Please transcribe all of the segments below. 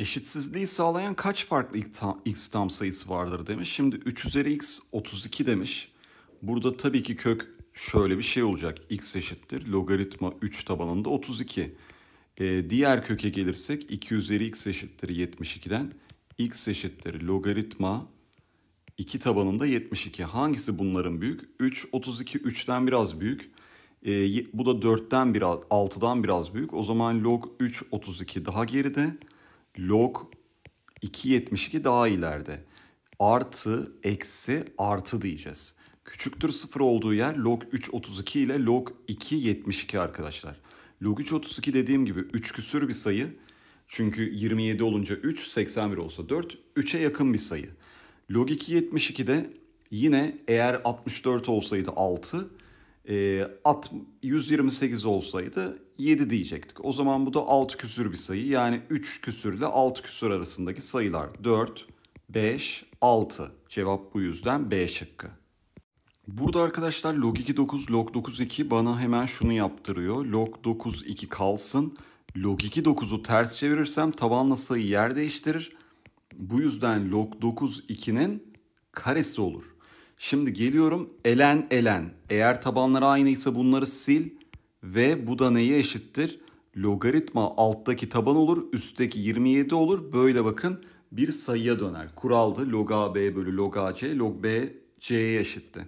Eşitsizliği sağlayan kaç farklı x tam sayısı vardır demiş. Şimdi 3 üzeri x 32 demiş. Burada tabii ki kök şöyle bir şey olacak. x eşittir logaritma 3 tabanında 32. Ee, diğer köke gelirsek 2 üzeri x eşittir 72'den x eşittir logaritma 2 tabanında 72. Hangisi bunların büyük? 3, 32, 3'ten biraz büyük. ee, bu da 4'ten biraz, 6'dan biraz büyük. O zaman log 3, 32 daha geride log 2.72 daha ileride. Artı, eksi, artı diyeceğiz. Küçüktür sıfır olduğu yer log 3.32 ile log 2.72 arkadaşlar. Log 3.32 dediğim gibi 3 küsür bir sayı. Çünkü 27 olunca 3, 81 olsa 4, 3'e yakın bir sayı. Log de yine eğer 64 olsaydı 6, e, at 128 olsaydı 7 diyecektik. O zaman bu da 6 küsür bir sayı. Yani 3 küsür ile 6 küsür arasındaki sayılar. 4, 5, 6. Cevap bu yüzden B şıkkı. Burada arkadaşlar log 2 9 log 9 2 bana hemen şunu yaptırıyor. Log 9 2 kalsın. Log 2 9'u ters çevirirsem tabanla sayı yer değiştirir. Bu yüzden log 9 2'nin karesi olur. Şimdi geliyorum elen elen. Eğer tabanları aynıysa bunları sil ve bu da neye eşittir? Logaritma alttaki taban olur, üstteki 27 olur. Böyle bakın bir sayıya döner. Kuraldı log a b bölü log a c, log b c'ye eşitti.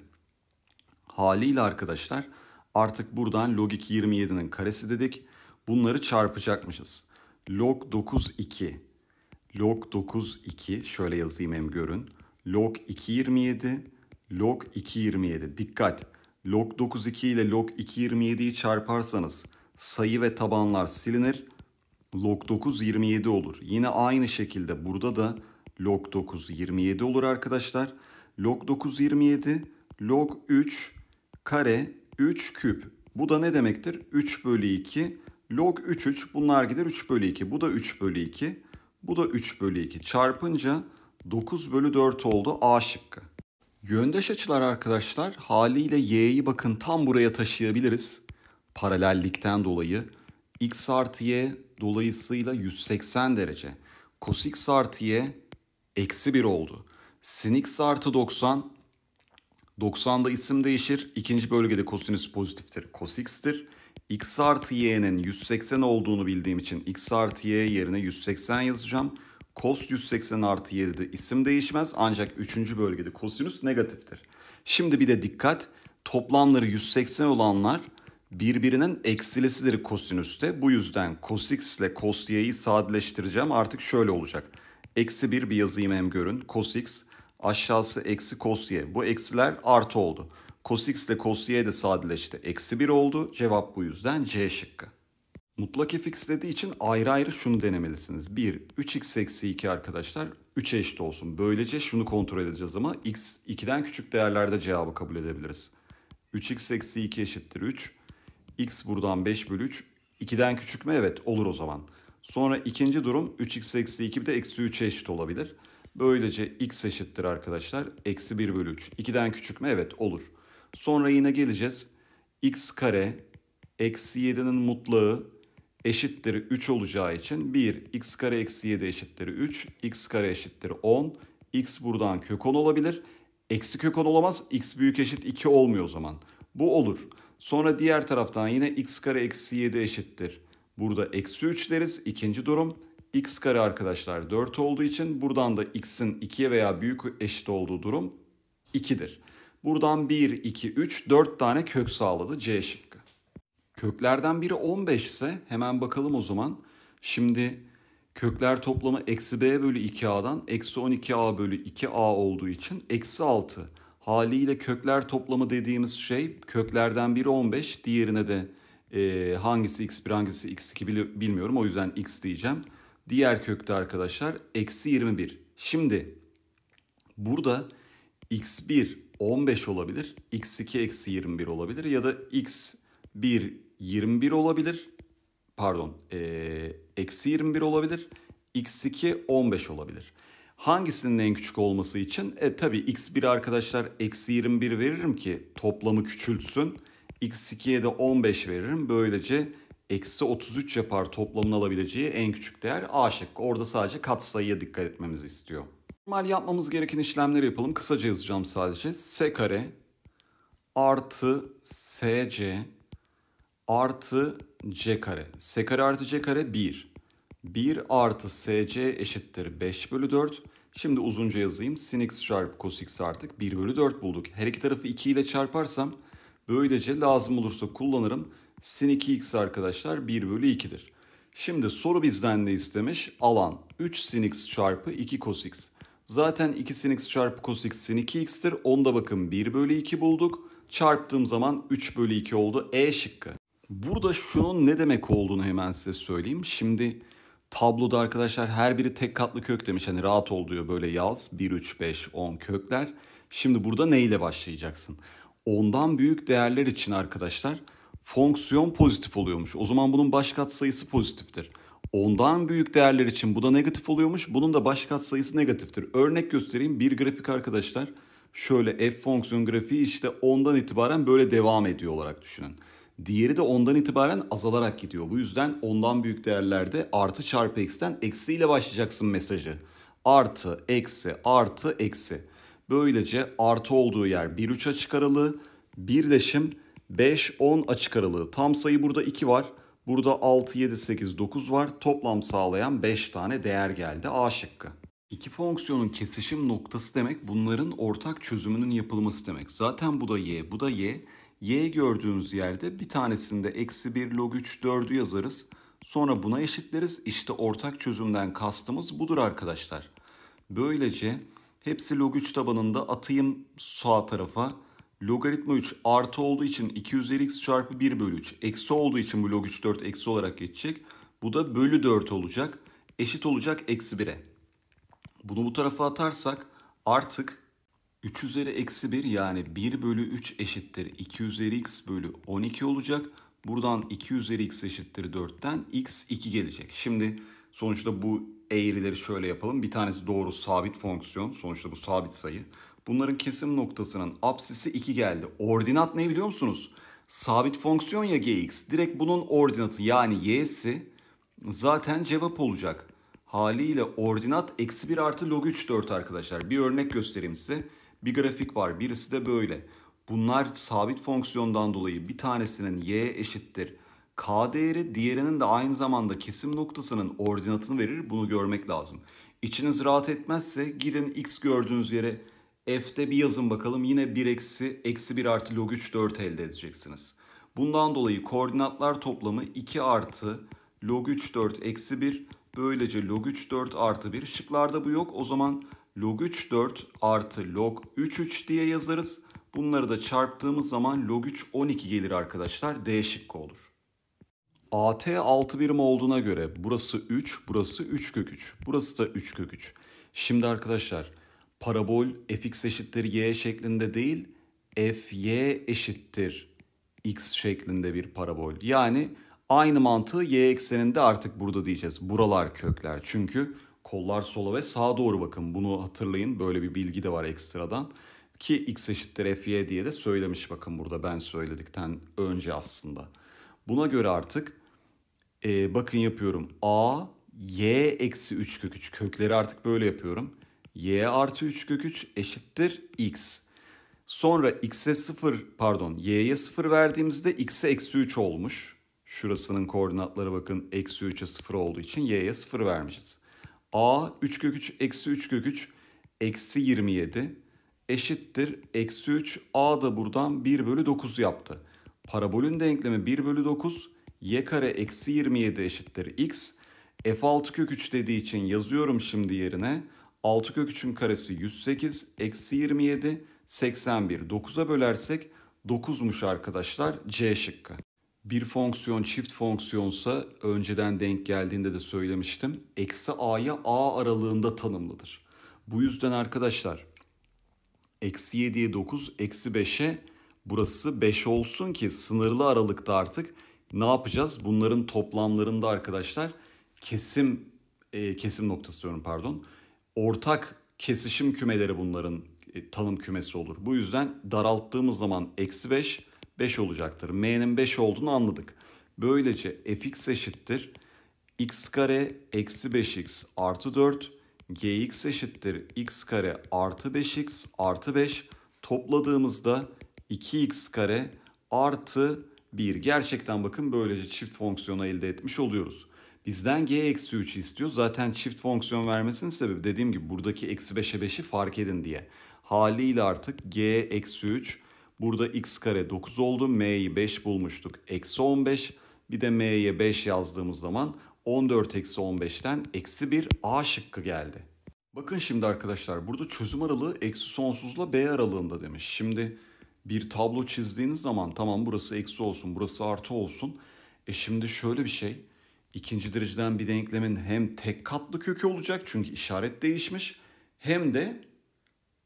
Haliyle arkadaşlar artık buradan log 2 27'nin karesi dedik. Bunları çarpacakmışız. Log 9 2. Log 9 2 şöyle yazayım hem görün. Log 2 27 log 2.27. Dikkat! Log 9.2 ile log 2.27'yi çarparsanız sayı ve tabanlar silinir. Log 9.27 olur. Yine aynı şekilde burada da log 9.27 olur arkadaşlar. Log 9.27 log 3 kare 3 küp. Bu da ne demektir? 3 bölü 2 log 3 3 bunlar gider 3 bölü 2. Bu da 3 bölü 2. Bu da 3 bölü 2 çarpınca 9 bölü 4 oldu A şıkkı. Yöndeş açılar arkadaşlar haliyle y'yi bakın tam buraya taşıyabiliriz. Paralellikten dolayı x artı y dolayısıyla 180 derece. Cos x artı y eksi 1 oldu. Sin x artı 90 90'da isim değişir. İkinci bölgede kosinüs pozitiftir. Cos x'tir. x artı y'nin 180 olduğunu bildiğim için x artı y yerine 180 yazacağım. Cos 180 artı 7'de isim değişmez ancak 3. bölgede kosinüs negatiftir. Şimdi bir de dikkat toplamları 180 olanlar birbirinin eksilisidir kosinüste. Bu yüzden cos x ile cos y'yi sadeleştireceğim artık şöyle olacak. Eksi 1 bir yazayım hem görün. Cos x aşağısı eksi cos y. Bu eksiler artı oldu. Cos x ile cos y de sadeleşti. Eksi 1 oldu. Cevap bu yüzden C şıkkı. Mutlak f dediği için ayrı ayrı şunu denemelisiniz. 1, 3x eksi 2 arkadaşlar 3'e eşit olsun. Böylece şunu kontrol edeceğiz ama x 2'den küçük değerlerde cevabı kabul edebiliriz. 3x eksi 2 eşittir 3. x buradan 5 bölü 3. 2'den küçük mü? Evet olur o zaman. Sonra ikinci durum 3x eksi 2 bir de eksi 3'e eşit olabilir. Böylece x eşittir arkadaşlar. Eksi 1 bölü 3. 2'den küçük mü? Evet olur. Sonra yine geleceğiz. x kare eksi 7'nin mutlağı eşittir 3 olacağı için 1 x kare eksi 7 eşittir 3, x kare eşittir 10, x buradan kök 10 olabilir. Eksi kök 10 olamaz, x büyük eşit 2 olmuyor o zaman. Bu olur. Sonra diğer taraftan yine x kare eksi 7 eşittir. Burada eksi 3 deriz. ikinci durum x kare arkadaşlar 4 olduğu için buradan da x'in 2'ye veya büyük eşit olduğu durum 2'dir. Buradan 1, 2, 3, 4 tane kök sağladı C şıkkı. Köklerden biri 15 ise hemen bakalım o zaman. Şimdi kökler toplamı eksi b bölü 2a'dan eksi 12a bölü 2a olduğu için eksi 6. Haliyle kökler toplamı dediğimiz şey köklerden biri 15 diğerine de e, hangisi x1 hangisi x2 bilmiyorum o yüzden x diyeceğim. Diğer kökte arkadaşlar eksi 21. Şimdi burada x1 15 olabilir, x2 eksi 21 olabilir ya da x1 21 olabilir. Pardon. E, eksi 21 olabilir. X2 15 olabilir. Hangisinin en küçük olması için? E tabi x1 arkadaşlar eksi 21 veririm ki toplamı küçülsün, x2'ye de 15 veririm. Böylece eksi 33 yapar toplamın alabileceği en küçük değer A şıkkı. Orada sadece katsayıya dikkat etmemizi istiyor. Normal yapmamız gereken işlemleri yapalım. Kısaca yazacağım sadece. S kare artı SC artı c kare. s kare artı c kare 1. 1 artı sc eşittir 5 bölü 4. Şimdi uzunca yazayım. Sin x çarpı cos x artık 1 bölü 4 bulduk. Her iki tarafı 2 ile çarparsam böylece lazım olursa kullanırım. Sin 2x arkadaşlar 1 bölü 2'dir. Şimdi soru bizden ne istemiş? Alan 3 sin x çarpı 2 cos x. Zaten 2 sin x çarpı cos x sin 2x'tir. Onda bakın 1 bölü 2 bulduk. Çarptığım zaman 3 bölü 2 oldu. E şıkkı. Burada şunun ne demek olduğunu hemen size söyleyeyim. Şimdi tabloda arkadaşlar her biri tek katlı kök demiş. Hani rahat ol diyor böyle yaz. 1, 3, 5, 10 kökler. Şimdi burada neyle başlayacaksın? Ondan büyük değerler için arkadaşlar fonksiyon pozitif oluyormuş. O zaman bunun baş sayısı pozitiftir. Ondan büyük değerler için bu da negatif oluyormuş. Bunun da baş sayısı negatiftir. Örnek göstereyim bir grafik arkadaşlar. Şöyle f fonksiyon grafiği işte ondan itibaren böyle devam ediyor olarak düşünün. Diğeri de ondan itibaren azalarak gidiyor. Bu yüzden ondan büyük değerlerde artı çarpı x'ten eksi ile başlayacaksın mesajı. Artı, eksi, artı, eksi. Böylece artı olduğu yer 1, 3 açık Birleşim 5, 10 açık aralığı. Tam sayı burada 2 var. Burada 6, 7, 8, 9 var. Toplam sağlayan 5 tane değer geldi. A şıkkı. İki fonksiyonun kesişim noktası demek bunların ortak çözümünün yapılması demek. Zaten bu da y, bu da y y gördüğümüz yerde bir tanesinde eksi 1 log 3 4'ü yazarız. Sonra buna eşitleriz. İşte ortak çözümden kastımız budur arkadaşlar. Böylece hepsi log 3 tabanında atayım sağ tarafa. Logaritma 3 artı olduğu için 2 üzeri x çarpı 1 bölü 3. Eksi olduğu için bu log 3 4 eksi olarak geçecek. Bu da bölü 4 olacak. Eşit olacak eksi 1'e. Bunu bu tarafa atarsak artık 3 üzeri eksi 1 yani 1 bölü 3 eşittir 2 üzeri x bölü 12 olacak. Buradan 2 üzeri x eşittir 4'ten x 2 gelecek. Şimdi sonuçta bu eğrileri şöyle yapalım. Bir tanesi doğru sabit fonksiyon. Sonuçta bu sabit sayı. Bunların kesim noktasının absisi 2 geldi. Ordinat ne biliyor musunuz? Sabit fonksiyon ya gx. Direkt bunun ordinatı yani y'si zaten cevap olacak. Haliyle ordinat eksi 1 artı log 3 4 arkadaşlar. Bir örnek göstereyim size bir grafik var. Birisi de böyle. Bunlar sabit fonksiyondan dolayı bir tanesinin y eşittir k değeri diğerinin de aynı zamanda kesim noktasının ordinatını verir. Bunu görmek lazım. İçiniz rahat etmezse gidin x gördüğünüz yere f'de bir yazın bakalım. Yine 1 eksi eksi 1 artı log 3 4 elde edeceksiniz. Bundan dolayı koordinatlar toplamı 2 artı log 3 4 eksi 1 böylece log 3 4 artı 1. Şıklarda bu yok. O zaman log 3 4 artı log 3 3 diye yazarız. Bunları da çarptığımız zaman log 3 12 gelir arkadaşlar. D şıkkı olur. AT 6 birim olduğuna göre burası 3, burası 3 kök 3, burası da 3 kök 3. Şimdi arkadaşlar parabol fx eşittir y şeklinde değil fy eşittir x şeklinde bir parabol. Yani aynı mantığı y ekseninde artık burada diyeceğiz. Buralar kökler çünkü Kollar sola ve sağa doğru bakın. Bunu hatırlayın. Böyle bir bilgi de var ekstradan. Ki x eşittir fy diye de söylemiş bakın burada ben söyledikten önce aslında. Buna göre artık e, bakın yapıyorum. A, y eksi 3 kök 3. Kökleri artık böyle yapıyorum. y artı 3 kök 3 eşittir x. Sonra x'e 0 pardon y'ye 0 verdiğimizde x'e eksi 3 olmuş. Şurasının koordinatları bakın eksi 3'e 0 olduğu için y'ye 0 vermişiz a 3 kök 3 eksi 3 kök 3 eksi 27 eşittir. Eksi 3 a da buradan 1 bölü 9 yaptı. Parabolün denklemi 1 bölü 9 y kare eksi 27 eşittir x. f6 kök 3 dediği için yazıyorum şimdi yerine. 6 kök 3'ün karesi 108 eksi 27 81 9'a bölersek 9'muş arkadaşlar C şıkkı bir fonksiyon çift fonksiyonsa önceden denk geldiğinde de söylemiştim. Eksi a'ya a aralığında tanımlıdır. Bu yüzden arkadaşlar eksi 7'ye 9, eksi 5'e burası 5 olsun ki sınırlı aralıkta artık ne yapacağız? Bunların toplamlarında arkadaşlar kesim e, kesim noktası diyorum pardon. Ortak kesişim kümeleri bunların e, tanım kümesi olur. Bu yüzden daralttığımız zaman eksi 5 5 olacaktır. M'nin 5 olduğunu anladık. Böylece fx eşittir x kare eksi 5x artı 4 gx eşittir x kare artı 5x artı 5 topladığımızda 2x kare artı 1. Gerçekten bakın böylece çift fonksiyonu elde etmiş oluyoruz. Bizden g eksi 3 istiyor. Zaten çift fonksiyon vermesinin sebebi dediğim gibi buradaki eksi 5'e 5'i fark edin diye. Haliyle artık g eksi 3 Burada x kare 9 oldu. M'yi 5 bulmuştuk. Eksi 15. Bir de m'ye 5 yazdığımız zaman 14 eksi 15'ten eksi 1 a şıkkı geldi. Bakın şimdi arkadaşlar burada çözüm aralığı eksi sonsuzla b aralığında demiş. Şimdi bir tablo çizdiğiniz zaman tamam burası eksi olsun burası artı olsun. E şimdi şöyle bir şey ikinci dereceden bir denklemin hem tek katlı kökü olacak çünkü işaret değişmiş hem de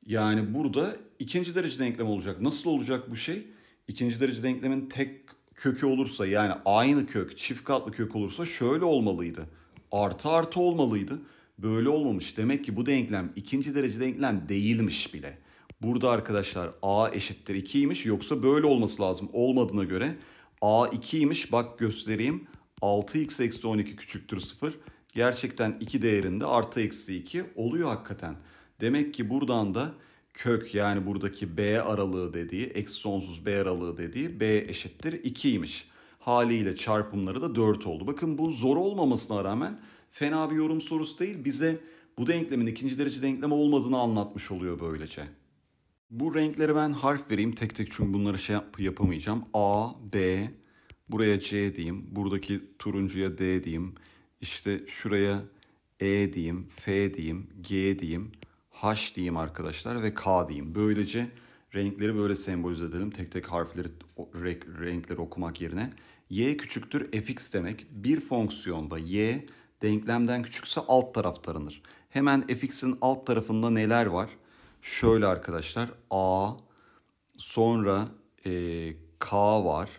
yani burada ikinci derece denklem olacak. Nasıl olacak bu şey? İkinci derece denklemin tek kökü olursa yani aynı kök çift katlı kök olursa şöyle olmalıydı. Artı artı olmalıydı. Böyle olmamış. Demek ki bu denklem ikinci derece denklem değilmiş bile. Burada arkadaşlar a eşittir 2'ymiş yoksa böyle olması lazım. Olmadığına göre a 2'ymiş bak göstereyim. 6x eksi 12 küçüktür 0. Gerçekten 2 değerinde artı eksi 2 oluyor hakikaten. Demek ki buradan da kök yani buradaki B aralığı dediği, eksi sonsuz B aralığı dediği B eşittir 2'ymiş. Haliyle çarpımları da 4 oldu. Bakın bu zor olmamasına rağmen fena bir yorum sorusu değil. Bize bu denklemin ikinci derece denklem olmadığını anlatmış oluyor böylece. Bu renklere ben harf vereyim tek tek çünkü bunları şey yap yapamayacağım. A, B, buraya C diyeyim, buradaki turuncuya D diyeyim, işte şuraya E diyeyim, F diyeyim, G diyeyim, H diyeyim arkadaşlar ve K diyeyim. Böylece renkleri böyle sembolize edelim. Tek tek harfleri, renkleri okumak yerine. Y küçüktür fx demek. Bir fonksiyonda y denklemden küçükse alt taraf taranır. Hemen fx'in alt tarafında neler var? Şöyle arkadaşlar a sonra e, k var.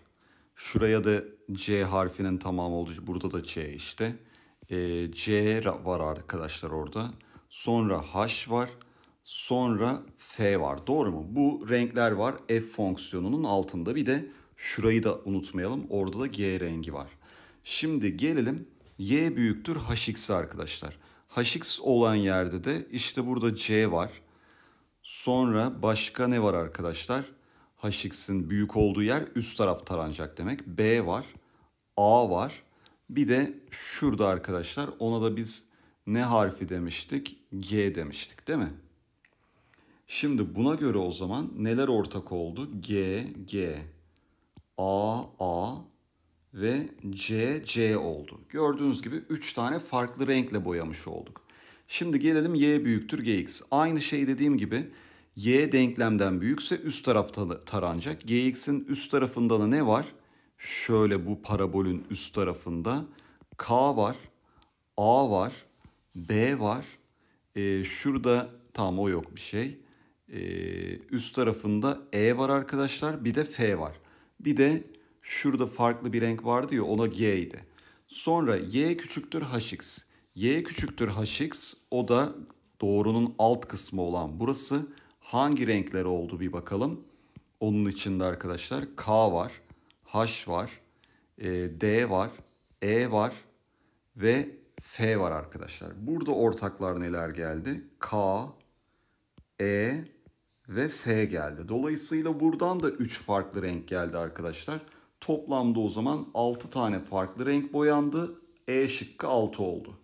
Şuraya da c harfinin tamamı oldu. Burada da c işte. E, c var arkadaşlar orada sonra h var, sonra f var. Doğru mu? Bu renkler var f fonksiyonunun altında. Bir de şurayı da unutmayalım. Orada da g rengi var. Şimdi gelelim y büyüktür hx arkadaşlar. hx olan yerde de işte burada c var. Sonra başka ne var arkadaşlar? hx'in büyük olduğu yer üst taraf taranacak demek. b var, a var. Bir de şurada arkadaşlar ona da biz ne harfi demiştik? G demiştik değil mi? Şimdi buna göre o zaman neler ortak oldu? G, G, A, A ve C, C oldu. Gördüğünüz gibi 3 tane farklı renkle boyamış olduk. Şimdi gelelim Y büyüktür GX. Aynı şey dediğim gibi Y denklemden büyükse üst tarafta taranacak. GX'in üst tarafında da ne var? Şöyle bu parabolün üst tarafında K var, A var, B var. E, şurada tam o yok bir şey. E, üst tarafında E var arkadaşlar. Bir de F var. Bir de şurada farklı bir renk vardı ya ona G idi. Sonra Y küçüktür HX. Y küçüktür HX o da doğrunun alt kısmı olan burası. Hangi renkler oldu bir bakalım. Onun içinde arkadaşlar K var, H var, e, D var, E var ve F var arkadaşlar. Burada ortaklar neler geldi? K, E ve F geldi. Dolayısıyla buradan da 3 farklı renk geldi arkadaşlar. Toplamda o zaman 6 tane farklı renk boyandı. E şıkkı 6 oldu.